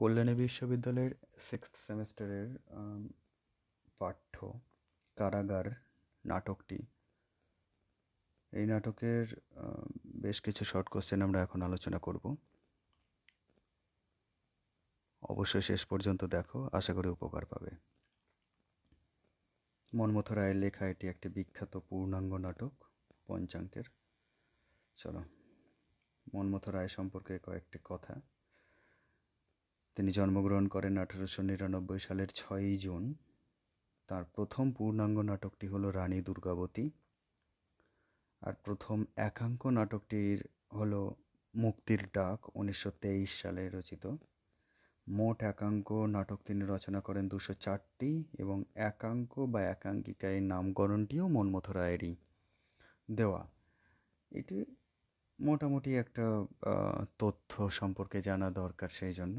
কল্যাণী বিশ্ববিদ্যালয়ের সিক্স সেমিস্টারের পাঠ্য কারাগার নাটকটি এই নাটকের বেশ কিছু শর্ট কোশ্চেন আমরা এখন আলোচনা করব অবশ্যই শেষ পর্যন্ত দেখো আশা করি উপকার পাবে মনমথ রায়ের লেখা এটি একটি বিখ্যাত পূর্ণাঙ্গ নাটক পঞ্চাঙ্কের চলো মনমথ রায় সম্পর্কে কয়েকটি কথা তিনি জন্মগ্রহণ করেন আঠারোশো নিরানব্বই সালের ছয়ই জুন তার প্রথম পূর্ণাঙ্গ নাটকটি হলো রানী দুর্গাবতী আর প্রথম একাঙ্ক নাটকটির হল মুক্তির ডাক উনিশশো সালে রচিত মোট একাঙ্ক নাটক তিনি রচনা করেন দুশো চারটি এবং একাঙ্ক বা একাঙ্কিকায় নামকরণটিও মনমথ রায়েরই দেওয়া এটি মোটামুটি একটা তথ্য সম্পর্কে জানা দরকার সেই জন্য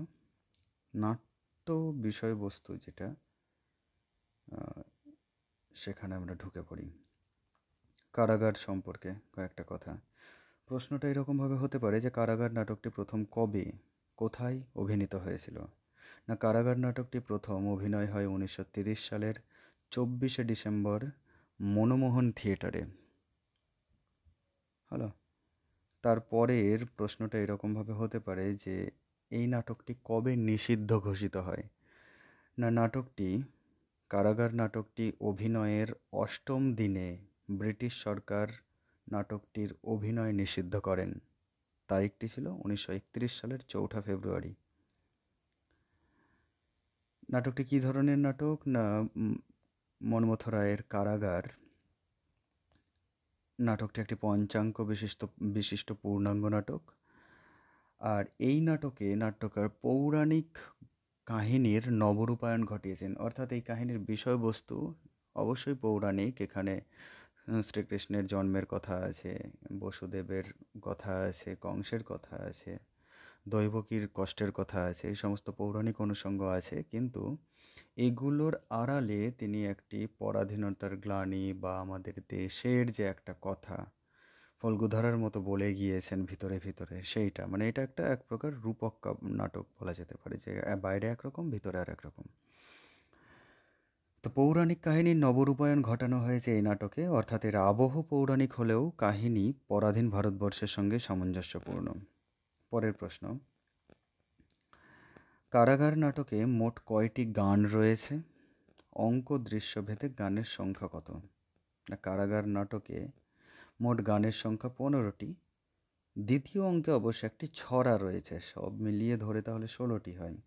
নাট্য বিষয়বস্তু যেটা সেখানে আমরা ঢুকে পড়ি কারাগার সম্পর্কে কয়েকটা কথা প্রশ্নটা এরকমভাবে হতে পারে যে কারাগার নাটকটি প্রথম কবে কোথায় অভিনীত হয়েছিল না কারাগার নাটকটি প্রথম অভিনয় হয় উনিশশো সালের চব্বিশে ডিসেম্বর মনমোহন থিয়েটারে হলো তারপরের প্রশ্নটা এরকমভাবে হতে পারে যে এই নাটকটি কবে নিষিদ্ধ ঘোষিত হয় না নাটকটি কারাগার নাটকটি অভিনয়ের অষ্টম দিনে ব্রিটিশ সরকার নাটকটির অভিনয় নিষিদ্ধ করেন তারিখটি ছিল উনিশশো সালের চৌঠা ফেব্রুয়ারি নাটকটি কী ধরনের নাটক না মনমথ রায়ের কারাগার নাটকটি একটি পঞ্চাঙ্ক বিশিষ্ট বিশিষ্ট পূর্ণাঙ্গ নাটক আর এই নাটকে নাট্যকার পৌরাণিক কাহিনীর নবরূপায়ণ ঘটিয়েছেন অর্থাৎ এই কাহিনীর বিষয়বস্তু অবশ্যই পৌরাণিক এখানে শ্রীকৃষ্ণের জন্মের কথা আছে বসুদেবের কথা আছে কংসের কথা আছে দৈবকীর কষ্টের কথা আছে এই সমস্ত পৌরাণিক অনুষঙ্গ আছে কিন্তু এগুলোর আড়ালে তিনি একটি পরাধীনতার গ্লানি বা আমাদের দেশের যে একটা কথা ফলগুধারার মতো বলে গিয়েছেন ভিতরে ভিতরে সেইটা মানে এটা একটা এক প্রকার রূপক নাটক বলা যেতে পারে যে বাইরে একরকম ভিতরে আর একরকম তো পৌরাণিক কাহিনীর নবরূপায়ণ ঘটানো হয়েছে এই নাটকে অর্থাৎ এর আবহ পৌরাণিক হলেও কাহিনী পরাধীন ভারতবর্ষের সঙ্গে সামঞ্জস্যপূর্ণ পরের প্রশ্ন কারাগার নাটকে মোট কয়টি গান রয়েছে অঙ্ক দৃশ্যভেদে গানের সংখ্যা কত কারাগার নাটকে মোট গানের সংখ্যা পনেরোটি দ্বিতীয় অঙ্কে অবশ্য একটি ছড়া রয়েছে সব মিলিয়ে ধরে তাহলে ষোলোটি হয়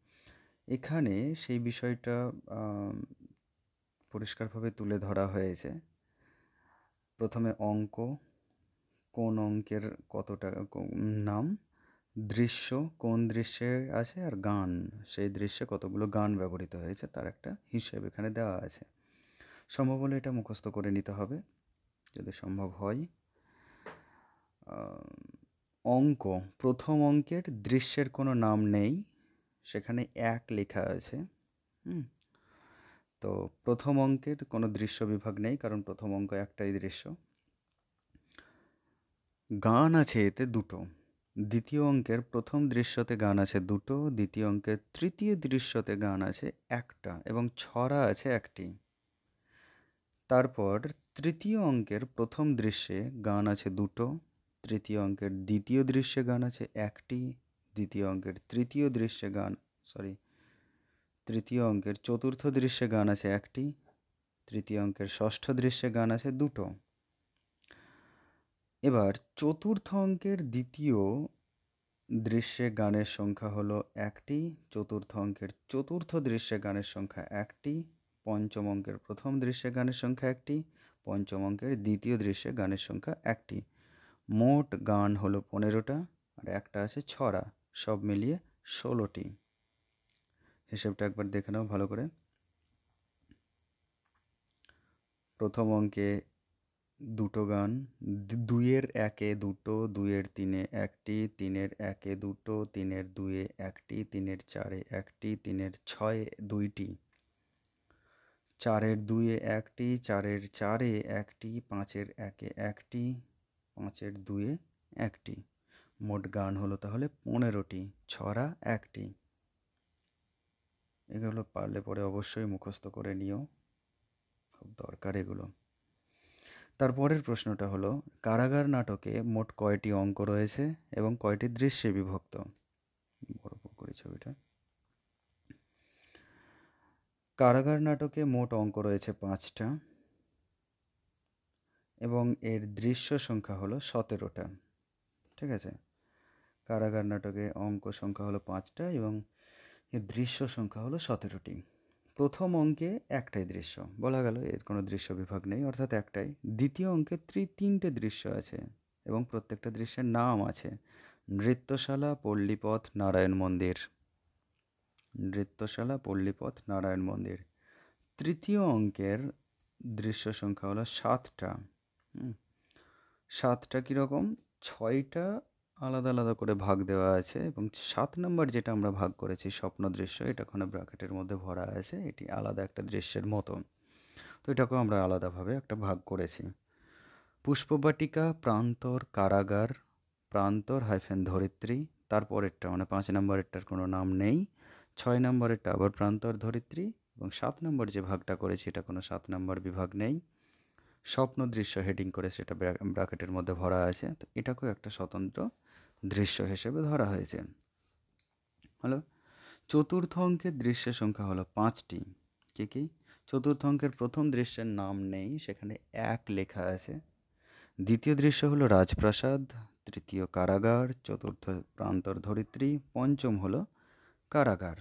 এখানে সেই বিষয়টা পরিষ্কারভাবে তুলে ধরা হয়েছে প্রথমে অঙ্ক কোন অঙ্কের কতটা নাম দৃশ্য কোন দৃশ্যে আছে আর গান সেই দৃশ্যে কতগুলো গান ব্যবহৃত হয়েছে তার একটা হিসেব এখানে দেওয়া আছে সম্ভব হলে এটা মুখস্থ করে নিতে হবে যদি সম্ভব হয় অঙ্ক প্রথম অঙ্কের দৃশ্যের কোনো নাম নেই সেখানে এক লেখা আছে হুম তো প্রথম অঙ্কের কোনো দৃশ্য বিভাগ নেই কারণ প্রথম অঙ্ক একটাই দৃশ্য গান আছে এতে দুটো দ্বিতীয় অঙ্কের প্রথম দৃশ্যতে গান আছে দুটো দ্বিতীয় অঙ্কের তৃতীয় দৃশ্যতে গান আছে একটা এবং ছড়া আছে একটি তারপর তৃতীয় অঙ্কের প্রথম দৃশ্যে গান আছে দুটো তৃতীয় অঙ্কের দ্বিতীয় দৃশ্যে গান আছে একটি দ্বিতীয় অঙ্কের তৃতীয় দৃশ্যে গান সরি তৃতীয় অঙ্কের চতুর্থ দৃশ্যে গান আছে একটি তৃতীয় অঙ্কের ষষ্ঠ দৃশ্যে গান আছে দুটো এবার চতুর্থ অঙ্কের দ্বিতীয় দৃশ্যে গানের সংখ্যা হলো একটি চতুর্থ অঙ্কের চতুর্থ দৃশ্যে গানের সংখ্যা একটি পঞ্চম অঙ্কের প্রথম দৃশ্যে গানের সংখ্যা একটি পঞ্চম অঙ্কের দ্বিতীয় দৃশ্যে গানের সংখ্যা একটি মোট গান হলো পনেরোটা আর একটা আছে ছড়া সব মিলিয়ে ষোলোটি হিসেবটা একবার দেখে নাও ভালো করে প্রথম অঙ্কে দুটো গান দুইয়ের একে দুটো দুইয়ের তিনে একটি তিনের একে দুটো তিনের দুয়ে একটি তিনের চারে একটি তিনের ছয়ে দুইটি চারের দুয়ে একটি চারের চারে একটি পাঁচের একে একটি পাঁচের দুয়ে একটি মোট গান হলো তাহলে পনেরোটি ছড়া একটি এগুলো পারলে পরে অবশ্যই মুখস্থ করে নিও খুব দরকার এগুলো তারপরের প্রশ্নটা হলো কারাগার নাটকে মোট কয়টি অঙ্ক রয়েছে এবং কয়টি দৃশ্যে বিভক্ত বড় করে ছবিটা কারাগার নাটকে মোট অঙ্ক রয়েছে পাঁচটা এবং এর দৃশ্য সংখ্যা হলো সতেরোটা ঠিক আছে কারাগার নাটকে অঙ্ক সংখ্যা হলো পাঁচটা এবং এর দৃশ্য সংখ্যা হলো সতেরোটি প্রথম অঙ্কে একটাই দৃশ্য বলা গেল এর কোনো দৃশ্য বিভাগ নেই অর্থাৎ একটাই দ্বিতীয় অঙ্কে ত্রি তিনটে দৃশ্য আছে এবং প্রত্যেকটা দৃশ্যের নাম আছে নৃত্যশালা পল্লীপথ নারায়ণ মন্দির নৃত্যশালা পল্লীপথ নারায়ণ মন্দির তৃতীয় অঙ্কের দৃশ্য সংখ্যা হলো সাতটা সাতটা কীরকম ছয়টা আলাদা আলাদা করে ভাগ দেওয়া আছে এবং সাত নম্বর যেটা আমরা ভাগ করেছি স্বপ্ন দৃশ্য এটা কোনো ব্র্যাকেটের মধ্যে ভরা আছে এটি আলাদা একটা দৃশ্যের মতন তো এটাকেও আমরা আলাদাভাবে একটা ভাগ করেছি পুষ্পবাটিকা প্রান্তর কারাগার প্রান্তর হাইফেন ধরিত্রী তারপরেরটা মানে পাঁচ নম্বরেরটার কোনো নাম নেই ছয় নম্বরেরটা আবার প্রান্তর ধরিত্রী এবং সাত নম্বর যে ভাগটা করেছি এটা কোনো সাত নম্বর বিভাগ নেই স্বপ্ন দৃশ্য হেডিং করে সেটা ব্র্যাকেটের মধ্যে ভরা আছে তো এটাকেও একটা স্বতন্ত্র দৃশ্য হিসেবে ধরা হয়েছে হলো চতুর্থ অঙ্কের দৃশ্যের সংখ্যা হলো পাঁচটি কে কি চতুর্থ অঙ্কের প্রথম দৃশ্যের নাম নেই সেখানে এক লেখা আছে দ্বিতীয় দৃশ্য হলো রাজপ্রাসাদ তৃতীয় কারাগার চতুর্থ প্রান্তর ধরিত্রী পঞ্চম হলো কারাগার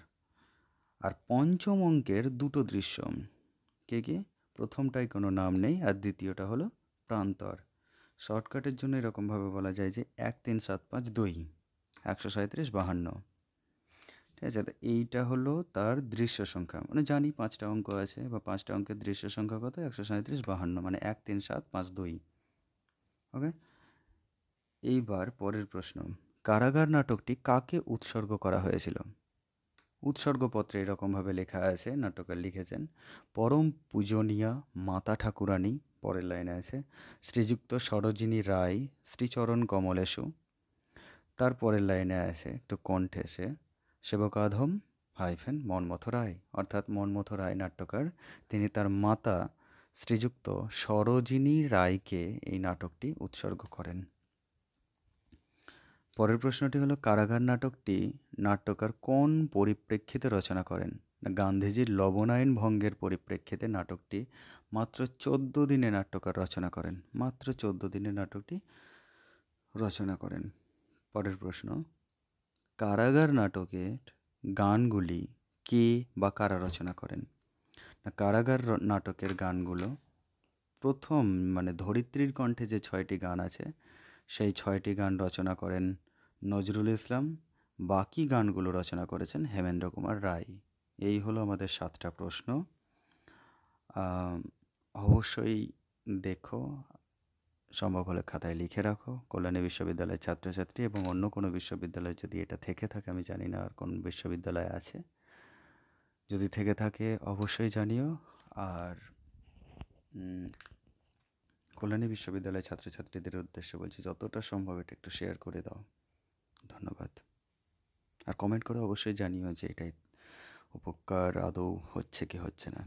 আর পঞ্চম অঙ্কের দুটো দৃশ্য কে কি প্রথমটাই কোনো নাম নেই আর দ্বিতীয়টা হলো প্রান্তর শর্টকাটের জন্য এরকমভাবে বলা যায় যে এক তিন সাত পাঁচ দুই একশো সাঁত্রিশ বাহান্ন ঠিক আছে তো এইটা হলো তার দৃশ্য সংখ্যা মানে জানি পাঁচটা অঙ্ক আছে বা পাঁচটা অঙ্কের দৃশ্য সংখ্যা কত একশো সাঁত্রিশ বাহান্ন মানে এক তিন সাত পাঁচ দুই ওকে এইবার পরের প্রশ্ন কারাগার নাটকটি কাকে উৎসর্গ করা হয়েছিল উৎসর্গপত্রে এরকমভাবে লেখা আছে নাট্যকার লিখেছেন পরম পূজনীয়া মাতা ঠাকুরানী পরের লাইনে আছে শ্রীযুক্ত সরোজিনী রায় শ্রীচরণ কমলেশু তার পরের লাইনে আছে একটু কণ্ঠে সে সেবকাধম হাইফেন মনমথ রায় অর্থাৎ মনমথ রায় নাট্যকার তিনি তার মাতা শ্রীযুক্ত সরোজিনী রায়কে এই নাটকটি উৎসর্গ করেন পরের প্রশ্নটি হলো কারাগার নাটকটি নাট্যকার কোন পরিপ্রেক্ষিতে রচনা করেন গান্ধীজির লবণায়ন ভঙ্গের পরিপ্রেক্ষিতে নাটকটি মাত্র চোদ্দ দিনে নাট্যকার রচনা করেন মাত্র চোদ্দ দিনে নাটকটি রচনা করেন পরের প্রশ্ন কারাগার নাটকের গানগুলি কে বা কারা রচনা করেন না কারাগার নাটকের গানগুলো প্রথম মানে ধরিত্রীর কণ্ঠে যে ছয়টি গান আছে সেই ছয়টি গান রচনা করেন নজরুল ইসলাম বাকি গানগুলো রচনা করেছেন হেমেন্দ্র কুমার রায় এই হলো আমাদের সাতটা প্রশ্ন অবশ্যই দেখো সম্ভব হলে খাতায় লিখে রাখো কল্যাণী বিশ্ববিদ্যালয়ের ছাত্রছাত্রী এবং অন্য কোনো বিশ্ববিদ্যালয় যদি এটা থেকে থাকে আমি জানি না আর কোন বিশ্ববিদ্যালয় আছে যদি থেকে থাকে অবশ্যই জানিও আর কল্যাণী বিশ্ববিদ্যালয়ের ছাত্রছাত্রীদের উদ্দেশ্যে বলছি যতটা সম্ভব এটা একটু শেয়ার করে দাও ধন্যবাদ আর কমেন্ট করে অবশ্যই জানিও যে এটাই উপকার আদৌ হচ্ছে কি হচ্ছে না